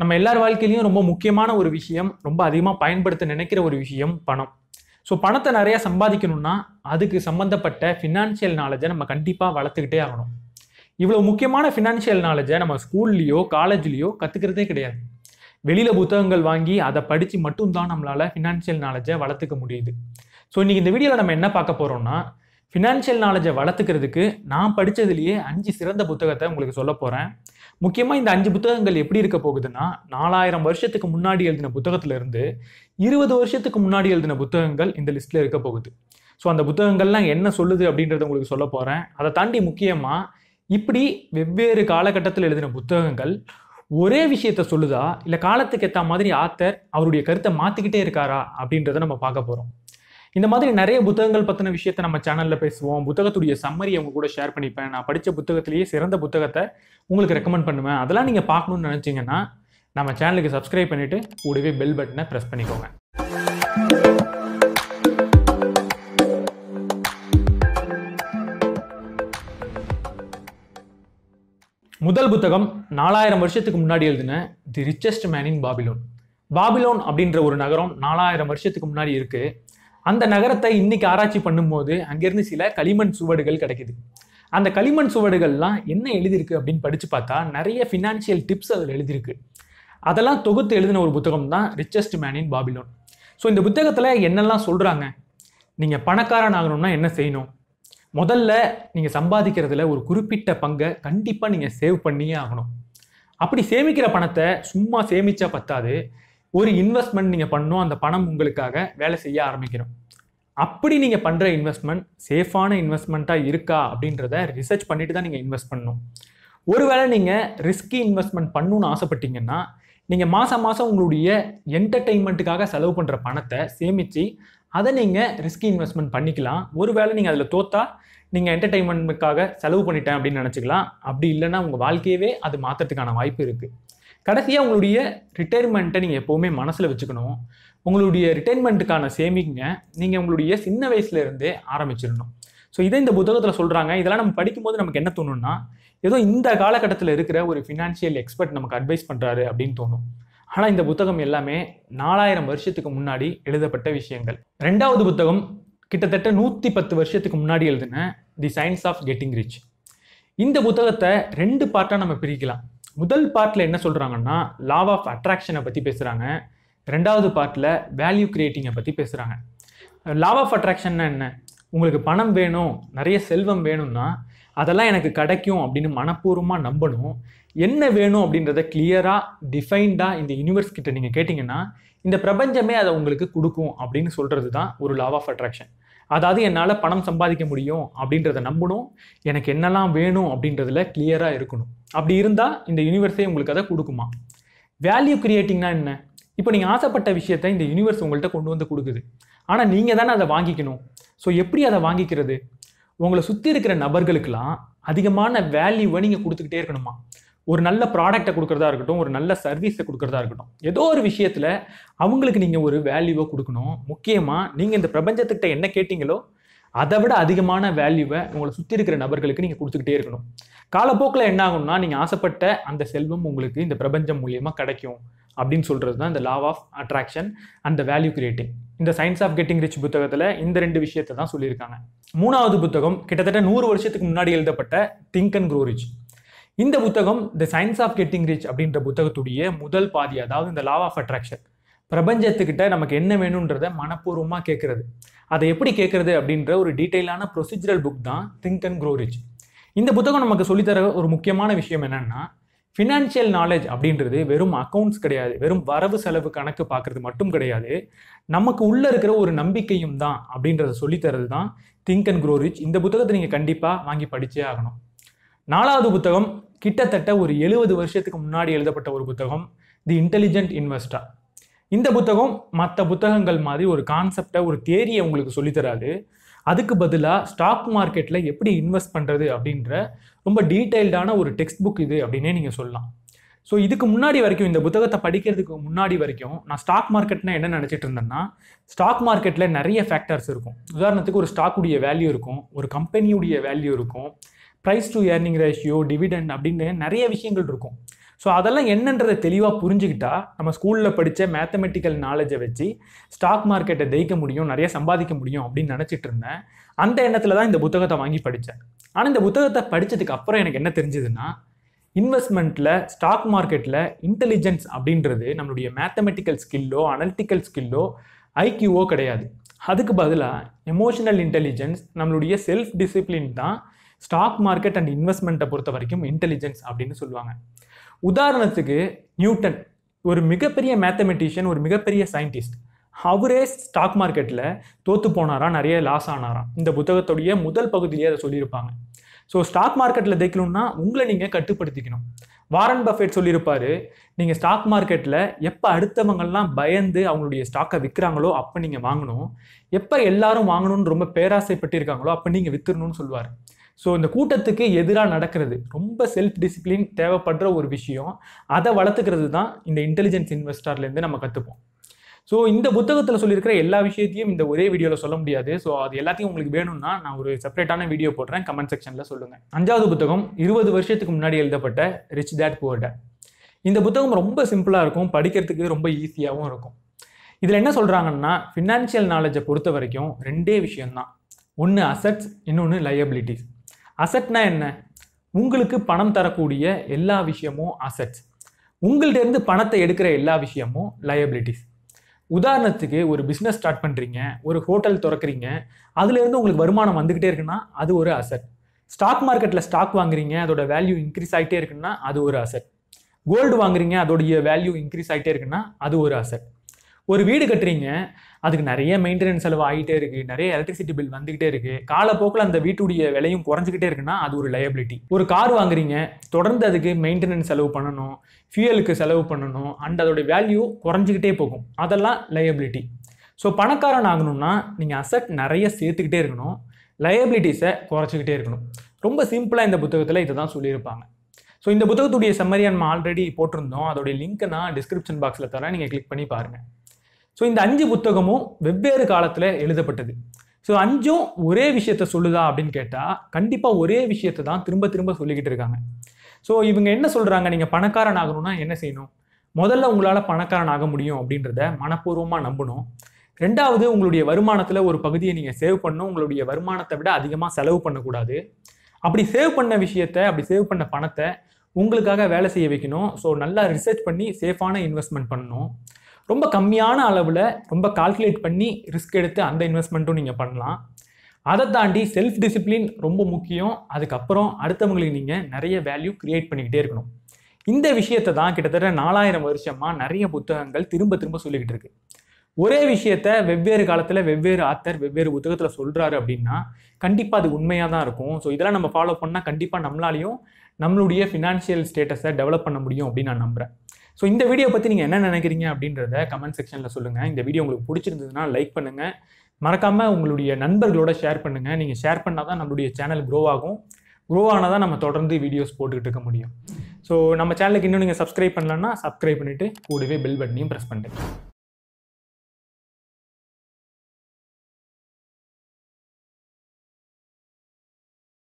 நம்ம எல்லார் வாழ்க்கையிலையும் ரொம்ப முக்கியமான ஒரு விஷயம் ரொம்ப அதிகமாக பயன்படுத்த நினைக்கிற ஒரு விஷயம் பணம் ஸோ பணத்தை நிறையா சம்பாதிக்கணும்னா அதுக்கு சம்மந்தப்பட்ட ஃபினான்ஷியல் நாலேஜை நம்ம கண்டிப்பாக வளர்த்துக்கிட்டே ஆகணும் இவ்வளோ முக்கியமான ஃபினான்ஷியல் நாலேஜை நம்ம ஸ்கூல்லையோ காலேஜ்லேயோ கற்றுக்கிறதே கிடையாது வெளியில் புத்தகங்கள் வாங்கி அதை படித்து மட்டும்தான் நம்மளால் ஃபினான்ஷியல் நாலேஜை வளர்த்துக்க முடியுது ஸோ இன்றைக்கி இந்த வீடியோவில் நம்ம என்ன பார்க்க போகிறோம்னா ஃபினான்ஷியல் நாலேஜை வளர்த்துக்கிறதுக்கு நான் படித்ததுலேயே அஞ்சு சிறந்த புத்தகத்தை உங்களுக்கு சொல்ல போகிறேன் முக்கியமாக இந்த அஞ்சு புத்தகங்கள் எப்படி இருக்க போகுதுன்னா நாலாயிரம் வருஷத்துக்கு முன்னாடி எழுதின புத்தகத்திலிருந்து இருபது வருஷத்துக்கு முன்னாடி எழுதின புத்தகங்கள் இந்த லிஸ்ட்டில் இருக்க போகுது ஸோ அந்த புத்தகங்கள்லாம் என்ன சொல்லுது அப்படின்றத உங்களுக்கு சொல்ல போகிறேன் அதை தாண்டி முக்கியமாக இப்படி வெவ்வேறு காலகட்டத்தில் எழுதின புத்தகங்கள் ஒரே விஷயத்த சொல்லுதா இல்லை காலத்துக்கு ஏற்ற மாதிரி ஆத்தர் அவருடைய கருத்தை மாற்றிக்கிட்டே இருக்காரா அப்படின்றத நம்ம பார்க்க போகிறோம் இந்த மாதிரி நிறைய புத்தகங்கள் பற்றின விஷயத்தை நம்ம சேனலில் பேசுவோம் புத்தகத்துடைய சம்மரி அவங்க கூட ஷேர் பண்ணிப்பேன் நான் படித்த புத்தகத்திலேயே சிறந்த புத்தகத்தை உங்களுக்கு ரெக்கமெண்ட் பண்ணுவேன் அதெல்லாம் நீங்கள் பார்க்கணுன்னு நினச்சிங்கன்னா நம்ம சேனலுக்கு சப்ஸ்கிரைப் பண்ணிவிட்டு கூடவே பெல் பட்டனை ப்ரெஸ் பண்ணிக்கோங்க முதல் புத்தகம் நாலாயிரம் வருஷத்துக்கு முன்னாடி எழுதின the richest man in Babylon Babylon அப்படின்ற ஒரு நகரம் நாலாயிரம் வருஷத்துக்கு முன்னாடி இருக்குது அந்த நகரத்தை இன்னைக்கு ஆராய்ச்சி பண்ணும்போது அங்கேருந்து சில களிமண் சுவடுகள் கிடைக்குது அந்த களிமண் சுவடுகள்லாம் என்ன எழுதியிருக்கு அப்படின்னு படித்து பார்த்தா நிறைய ஃபினான்ஷியல் டிப்ஸ் அதில் எழுதியிருக்கு அதெல்லாம் தொகுத்து எழுதின ஒரு புத்தகம் தான் richest man in Babylon so இந்த புத்தகத்தில் என்னெல்லாம் சொல்கிறாங்க நீங்கள் பணக்காரன் ஆகணும்னா என்ன செய்யணும் முதல்ல நீங்கள் சம்பாதிக்கிறதுல ஒரு குறிப்பிட்ட பங்கை கண்டிப்பாக நீங்கள் சேவ் பண்ணியே ஆகணும் அப்படி சேமிக்கிற பணத்தை சும்மா சேமித்தா பத்தாது ஒரு இன்வெஸ்ட்மெண்ட் நீங்கள் பண்ணோம் அந்த பணம் உங்களுக்காக வேலை செய்ய ஆரம்பிக்கிறோம் அப்படி நீங்கள் பண்ணுற இன்வெஸ்ட்மெண்ட் சேஃபான இன்வெஸ்ட்மெண்ட்டாக இருக்கா அப்படின்றத ரிசர்ச் பண்ணிட்டு தான் நீங்கள் இன்வெஸ்ட் பண்ணணும் ஒருவேளை நீங்கள் ரிஸ்கி இன்வெஸ்ட்மெண்ட் பண்ணணும்னு ஆசைப்பட்டீங்கன்னா நீங்கள் மாதம் மாதம் உங்களுடைய என்டர்டெயின்மெண்ட்டுக்காக செலவு பண்ணுற பணத்தை சேமித்து அதை நீங்கள் ரிஸ்கி இன்வெஸ்ட்மெண்ட் பண்ணிக்கலாம் ஒருவேளை நீங்கள் அதில் தோத்தா நீங்கள் என்டர்டெயின்மெண்ட்டுக்காக செலவு பண்ணிட்டேன் அப்படின்னு நினச்சிக்கலாம் அப்படி இல்லைன்னா உங்கள் வாழ்க்கையவே அது மாற்றத்துக்கான வாய்ப்பு இருக்குது கடைசியாக உங்களுடைய ரிட்டைர்மெண்ட்டை நீங்கள் எப்போவுமே மனசில் வச்சுக்கணும் உங்களுடைய ரிட்டைர்மெண்ட்டுக்கான சேமிங்க நீங்கள் உங்களுடைய சின்ன வயசுலேருந்தே ஆரம்பிச்சிடணும் ஸோ இதை இந்த புத்தகத்தில் சொல்கிறாங்க இதெல்லாம் நம்ம படிக்கும்போது நமக்கு என்ன தோணுன்னா ஏதோ இந்த காலகட்டத்தில் இருக்கிற ஒரு ஃபினான்ஷியல் எக்ஸ்பர்ட் நமக்கு அட்வைஸ் பண்ணுறாரு அப்படின்னு தோணும் ஆனால் இந்த புத்தகம் எல்லாமே நாலாயிரம் வருஷத்துக்கு முன்னாடி எழுதப்பட்ட விஷயங்கள் ரெண்டாவது புத்தகம் கிட்டத்தட்ட நூற்றி பத்து வருஷத்துக்கு முன்னாடி எழுதின the science of getting rich இந்த புத்தகத்தை ரெண்டு பார்ட்டாக நம்ம பிரிக்கலாம் முதல் பார்ட்டில் என்ன சொல்கிறாங்கன்னா லா ஆஃப் அட்ராக்ஷனை பற்றி பேசுகிறாங்க ரெண்டாவது பார்ட்டில் வேல்யூ கிரியேட்டிங்கை பற்றி பேசுகிறாங்க லா ஆஃப் அட்ராக்ஷன்னா என்ன உங்களுக்கு பணம் வேணும் நிறைய செல்வம் வேணும்னா அதெல்லாம் எனக்கு கிடைக்கும் அப்படின்னு மனப்பூர்வமாக நம்பணும் என்ன வேணும் அப்படின்றத கிளியராக டிஃபைன்டாக இந்த யூனிவர்ஸ் கிட்ட நீங்கள் கேட்டிங்கன்னா இந்த பிரபஞ்சமே அதை உங்களுக்கு கொடுக்கும் அப்படின்னு சொல்கிறது தான் ஒரு லா ஆஃப் அட்ராக்ஷன் அதாவது என்னால் பணம் சம்பாதிக்க முடியும் அப்படின்றத நம்பணும் எனக்கு என்னெல்லாம் வேணும் அப்படின்றதுல கிளியராக இருக்கணும் அப்படி இருந்தால் இந்த யூனிவர்ஸே உங்களுக்கு அதை கொடுக்குமா வேல்யூ கிரியேட்டிங்னா என்ன இப்போ நீங்கள் ஆசைப்பட்ட விஷயத்த இந்த யூனிவர்ஸ் உங்கள்கிட்ட கொண்டு வந்து கொடுக்குது ஆனால் நீங்கள் தானே அதை வாங்கிக்கணும் ஸோ எப்படி அதை வாங்கிக்கிறது உங்களை சுற்றி இருக்கிற நபர்களுக்கெல்லாம் அதிகமான வேல்யூவை நீங்கள் கொடுத்துக்கிட்டே இருக்கணுமா ஒரு நல்ல ப்ராடக்டை கொடுக்குறதா இருக்கட்டும் ஒரு நல்ல சர்வீஸை கொடுக்குறதா இருக்கட்டும் ஏதோ ஒரு விஷயத்தில் அவங்களுக்கு நீங்கள் ஒரு வேல்யூவை கொடுக்கணும் முக்கியமாக நீங்கள் இந்த பிரபஞ்சத்துக்கிட்ட என்ன கேட்டிங்களோ அதை விட அதிகமான வேல்யூவை உங்களை சுற்றி இருக்கிற நபர்களுக்கு நீங்கள் கொடுத்துக்கிட்டே இருக்கணும் காலப்போக்கில் என்ன ஆகும்னா நீங்கள் ஆசைப்பட்ட அந்த செல்வம் உங்களுக்கு இந்த பிரபஞ்சம் மூலியமாக கிடைக்கும் அப்படின்னு சொல்கிறது தான் இந்த லா ஆஃப் அட்ராக்ஷன் அந்த வேல்யூ கிரியேட்டிங் இந்த சயின்ஸ் ஆஃப் கெட்டிங் ரிச் புத்தகத்தில் இந்த ரெண்டு விஷயத்தை தான் சொல்லியிருக்காங்க மூணாவது புத்தகம் கிட்டத்தட்ட நூறு வருஷத்துக்கு முன்னாடி எழுதப்பட்ட திங்க் அண்ட் க்ரோ ரிச் இந்த புத்தகம் the science of getting rich அப்படின்ற புத்தகத்துடைய முதல் பாதி அதாவது இந்த லா ஆஃப் அட்ராக்ஷன் பிரபஞ்சத்துக்கிட்ட நமக்கு என்ன வேணுன்றத மனப்பூர்வமாக கேட்குறது அதை எப்படி கேட்குறது அப்படின்ற ஒரு டீட்டெயிலான ப்ரொசீஜரல் புக் தான் திங்க் அண்ட் க்ரோ ரிச் இந்த புத்தகம் நமக்கு சொல்லித்தர ஒரு முக்கியமான விஷயம் என்னென்னா ஃபினான்ஷியல் நாலேஜ் அப்படின்றது வெறும் அக்கௌண்ட்ஸ் கிடையாது வெறும் வரவு செலவு கணக்கு பார்க்குறது மட்டும் கிடையாது நமக்கு உள்ளே இருக்கிற ஒரு நம்பிக்கையும் தான் அப்படின்றத சொல்லித்தரது தான் திங்க் அண்ட் க்ரோ ரிச் இந்த புத்தகத்தை நீங்கள் கண்டிப்பாக வாங்கி படித்தே ஆகணும் நாலாவது புத்தகம் கிட்டத்தட்ட ஒரு எழுபது வருஷத்துக்கு முன்னாடி எழுதப்பட்ட ஒரு புத்தகம் தி இன்டெலிஜென்ட் இன்வெஸ்டா இந்த புத்தகம் மற்ற புத்தகங்கள் மாதிரி ஒரு கான்செப்டை ஒரு தேரியை உங்களுக்கு சொல்லித்தராது அதுக்கு பதிலாக ஸ்டாக் மார்க்கெட்டில் எப்படி இன்வெஸ்ட் பண்ணுறது அப்படின்ற ரொம்ப டீட்டெயில்டான ஒரு டெக்ஸ்ட் புக் இது அப்படின்னே நீங்கள் சொல்லலாம் ஸோ இதுக்கு முன்னாடி வரைக்கும் இந்த புத்தகத்தை படிக்கிறதுக்கு முன்னாடி வரைக்கும் நான் ஸ்டாக் மார்க்கெட்னா என்ன நினச்சிட்டு இருந்தேன்னா ஸ்டாக் மார்க்கெட்டில் நிறைய ஃபேக்டர்ஸ் இருக்கும் உதாரணத்துக்கு ஒரு ஸ்டாக்குடைய வேல்யூ இருக்கும் ஒரு கம்பெனியுடைய வேல்யூ இருக்கும் price to earning ratio dividend அப்படின்னு நிறைய விஷயங்கள் இருக்கும் ஸோ அதெல்லாம் என்னன்றதை தெளிவாக புரிஞ்சுக்கிட்டா நம்ம ஸ்கூலில் படித்த மேத்தமெட்டிக்கல் நாலேஜை வச்சு ஸ்டாக் மார்க்கெட்டை ஜெயிக்க முடியும் நிறைய சம்பாதிக்க முடியும் அப்படின்னு நினச்சிட்டு இருந்தேன் அந்த எண்ணத்தில் தான் இந்த புத்தகத்தை வாங்கி படித்தேன் ஆனால் இந்த புத்தகத்தை படித்ததுக்கு அப்புறம் எனக்கு என்ன தெரிஞ்சதுன்னா இன்வெஸ்ட்மெண்ட்டில் ஸ்டாக் மார்க்கெட்டில் இன்டெலிஜென்ஸ் அப்படின்றது நம்மளுடைய மேத்தமெட்டிக்கல் ஸ்கில்லோ அனலிட்டிக்கல் ஸ்கில்லோ ஐக்கியூவோ கிடையாது அதுக்கு பதிலாக எமோஷனல் இன்டெலிஜென்ஸ் நம்மளுடைய செல்ஃப் டிசிப்ளின் தான் ஸ்டாக் மார்க்கெட் அண்ட் இன்வெஸ்ட்மெண்ட்டை பொறுத்த வரைக்கும் இன்டெலிஜென்ஸ் அப்படின்னு சொல்லுவாங்க உதாரணத்துக்கு நியூட்டன் ஒரு மிகப்பெரிய மேத்தமெட்டிஷியன் ஒரு மிகப்பெரிய சயின்டிஸ்ட் அவரே ஸ்டாக் மார்க்கெட்டில் தோற்று போனாராம் நிறைய லாஸ் ஆனாராம் இந்த புத்தகத்துடைய முதல் பகுதியிலே அதை சொல்லியிருப்பாங்க ஸோ ஸ்டாக் மார்க்கெட்டில் தைக்கணும்னா உங்களை நீங்கள் கட்டுப்படுத்திக்கணும் வாரன் பஃபேட் சொல்லியிருப்பார் நீங்கள் ஸ்டாக் மார்க்கெட்டில் எப்போ அடுத்தவங்கள்லாம் பயந்து அவங்களுடைய ஸ்டாக்கை விற்கிறாங்களோ அப்போ நீங்கள் வாங்கணும் எப்போ எல்லாரும் வாங்கணும்னு ரொம்ப பேராசைப்பட்டு இருக்காங்களோ அப்போ நீங்கள் விற்றுணும்னு சொல்லுவார் ஸோ இந்த கூட்டத்துக்கு எதிராக நடக்கிறது ரொம்ப செல்ஃப் டிசிப்ளின் தேவைப்படுற ஒரு விஷயம் அதை வளர்த்துக்கிறது தான் இந்த இன்டெலிஜென்ஸ் இன்வெஸ்டர்லேருந்து நம்ம கற்றுப்போம் ஸோ இந்த புத்தகத்தில் சொல்லியிருக்கிற எல்லா விஷயத்தையும் இந்த ஒரே வீடியோவில் சொல்ல முடியாது ஸோ அது எல்லாத்தையும் உங்களுக்கு வேணும்னா நான் ஒரு செப்பரேட்டான வீடியோ போடுறேன் கமெண்ட் செக்ஷனில் சொல்லுங்கள் அஞ்சாவது புத்தகம் இருபது வருஷத்துக்கு முன்னாடி எழுதப்பட்ட ரிச் தேட் புவர் டேட் இந்த புத்தகம் ரொம்ப சிம்பிளாக இருக்கும் படிக்கிறதுக்கு ரொம்ப ஈஸியாகவும் இருக்கும் இதில் என்ன சொல்கிறாங்கன்னா ஃபினான்ஷியல் நாலேஜை பொறுத்த வரைக்கும் ரெண்டே விஷயம்தான் ஒன்று அசட்ஸ் இன்னொன்று லயபிலிட்டிஸ் அசட்னா என்ன உங்களுக்கு பணம் தரக்கூடிய எல்லா விஷயமும் அசட்ஸ் உங்கள்கிட்ட இருந்து பணத்தை எடுக்கிற எல்லா விஷயமும் லயபிலிட்டிஸ் உதாரணத்துக்கு ஒரு பிஸ்னஸ் ஸ்டார்ட் பண்ணுறீங்க ஒரு ஹோட்டல் திறக்கிறீங்க அதுலேருந்து உங்களுக்கு வருமானம் வந்துக்கிட்டே இருக்குன்னா அது ஒரு அசட் ஸ்டாக் மார்க்கெட்டில் ஸ்டாக் வாங்குறீங்க அதோட வேல்யூ இன்க்ரீஸ் ஆகிட்டே இருக்குன்னா அது ஒரு அசட் கோல்டு வாங்குறீங்க அதோடைய வேல்யூ இன்க்ரீஸ் ஆகிட்டே இருக்குன்னா அது ஒரு அசட் ஒரு வீடு கட்டுறீங்க அதுக்கு நிறைய மெயின்டெனன்ஸ் செலவு ஆகிட்டே இருக்குது நிறைய எலக்ட்ரிசிட்டி பில் வந்துகிட்டே இருக்குது காலப்போக்கில் அந்த வீட்டுடைய விலையும் குறைஞ்சிக்கிட்டே இருக்குன்னா அது ஒரு லயபிலிட்டி ஒரு கார் வாங்குறீங்க தொடர்ந்து அதுக்கு மெயின்டெனன்ஸ் செலவு பண்ணணும் ஃபியூயலுக்கு செலவு பண்ணணும் அண்ட் அதோடைய வேல்யூ குறைஞ்சிக்கிட்டே போகும் அதெல்லாம் லயபிலிட்டி ஸோ பணக்காரன் ஆகணும்னா நீங்கள் அசட் நிறைய சேர்த்துக்கிட்டே இருக்கணும் லயபிலிட்டிஸை குறைச்சிக்கிட்டே இருக்கணும் ரொம்ப சிம்பிளாக இந்த புத்தகத்தில் இதை தான் சொல்லியிருப்பாங்க ஸோ இந்த புத்தகத்துடைய செம்மரியான் நம்ம ஆல்ரெடி போட்டிருந்தோம் அதோடைய லிங்க்கை நான் டிஸ்கிரிப்ஷன் பாக்ஸில் தரேன் நீங்கள் கிளிக் பண்ணி பாருங்கள் ஸோ இந்த அஞ்சு புத்தகமும் வெவ்வேறு காலத்தில் எழுதப்பட்டது ஸோ அஞ்சும் ஒரே விஷயத்த சொல்லுதா அப்படின்னு கேட்டால் கண்டிப்பாக ஒரே விஷயத்தை தான் திரும்ப திரும்ப சொல்லிக்கிட்டு இருக்காங்க ஸோ இவங்க என்ன சொல்கிறாங்க நீங்கள் பணக்காரன் ஆகணும்னா என்ன செய்யணும் முதல்ல உங்களால் பணக்காரன் ஆக முடியும் அப்படின்றத மனப்பூர்வமாக நம்பணும் ரெண்டாவது உங்களுடைய வருமானத்தில் ஒரு பகுதியை நீங்கள் சேவ் பண்ணணும் உங்களுடைய வருமானத்தை விட அதிகமாக செலவு பண்ணக்கூடாது அப்படி சேவ் பண்ண விஷயத்த அப்படி சேவ் பண்ண பணத்தை உங்களுக்காக வேலை செய்ய வைக்கணும் ஸோ நல்லா ரிசர்ச் பண்ணி சேஃபான இன்வெஸ்ட்மெண்ட் பண்ணணும் ரொம்ப கம்மியான அளவில் ரொம்ப கால்குலேட் பண்ணி ரிஸ்க் எடுத்து அந்த இன்வெஸ்ட்மெண்ட்டும் நீங்கள் பண்ணலாம் அதை தாண்டி செல்ஃப் டிசிப்ளின் ரொம்ப முக்கியம் அதுக்கப்புறம் அடுத்தவங்களுக்கு நீங்கள் நிறைய வேல்யூ க்ரியேட் பண்ணிக்கிட்டே இருக்கணும் இந்த விஷயத்தை தான் கிட்டத்தட்ட நாலாயிரம் வருஷமாக நிறைய புத்தகங்கள் திரும்ப திரும்ப சொல்லிக்கிட்டு இருக்கு ஒரே விஷயத்த வெவ்வேறு காலத்தில் வெவ்வேறு ஆத்தர் வெவ்வேறு புத்தகத்தில் சொல்கிறாரு அப்படின்னா கண்டிப்பாக அது உண்மையாக தான் இருக்கும் ஸோ இதெல்லாம் நம்ம ஃபாலோ பண்ணால் கண்டிப்பாக நம்மளாலையும் நம்மளுடைய ஃபினான்ஷியல் ஸ்டேட்டஸை டெவலப் பண்ண முடியும் அப்படின்னு நான் நம்புகிறேன் ஸோ இந்த வீடியோ பற்றி நீங்கள் என்ன நினைக்கிறீங்க அப்படின்றத கமெண்ட் செக்ஷனில் சொல்லுங்கள் இந்த வீடியோ உங்களுக்கு பிடிச்சிருந்ததுனால் லைக் பண்ணுங்கள் மறக்காமல் உங்களுடைய நண்பர்களோட ஷேர் பண்ணுங்கள் நீங்கள் ஷேர் பண்ணால் தான் நம்மளுடைய சேனல் க்ரோ ஆகும் க்ரோ ஆனால் தான் நம்ம தொடர்ந்து வீடியோஸ் போட்டுக்கிட்டு இருக்க முடியும் ஸோ நம்ம சேனலுக்கு இன்னும் நீங்கள் சப்ஸ்கிரைப் பண்ணலன்னா சப்ஸ்கிரைப் பண்ணிவிட்டு கூடவே பெல் பட்டனையும் ப்ரெஸ் பண்ணுங்கள்